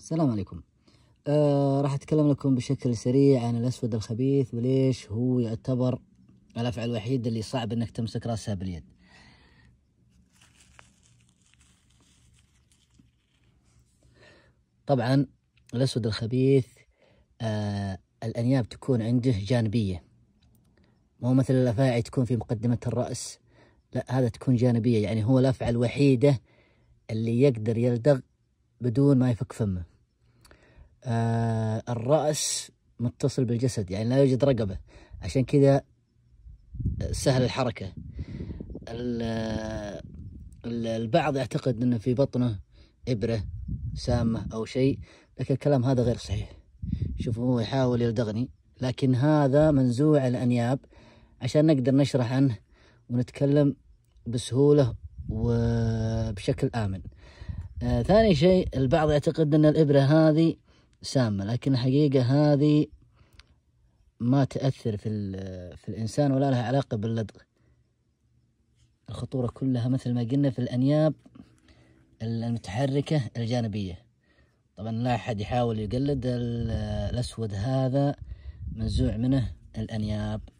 السلام عليكم آه راح اتكلم لكم بشكل سريع عن الاسود الخبيث وليش هو يعتبر الافعى الوحيد اللي صعب انك تمسك راسها باليد طبعا الاسود الخبيث آه الانياب تكون عنده جانبيه مو مثل الافاعي تكون في مقدمه الراس لا هذا تكون جانبيه يعني هو الافعى الوحيده اللي يقدر يلدغ بدون ما يفك فمه آه الرأس متصل بالجسد يعني لا يوجد رقبة عشان كذا آه، سهل الحركة آه، البعض يعتقد أنه في بطنه إبرة سامة أو شيء لكن الكلام هذا غير صحيح شوفوا هو يحاول يلدغني لكن هذا منزوع الأنياب عشان نقدر نشرح عنه ونتكلم بسهولة وبشكل آمن آه ثاني شيء البعض يعتقد أن الإبرة هذه سامة لكن الحقيقة هذه ما تأثر في, في الإنسان ولا لها علاقة باللدغ الخطورة كلها مثل ما قلنا في الأنياب المتحركة الجانبية طبعا لا أحد يحاول يقلد الأسود هذا منزوع منه الأنياب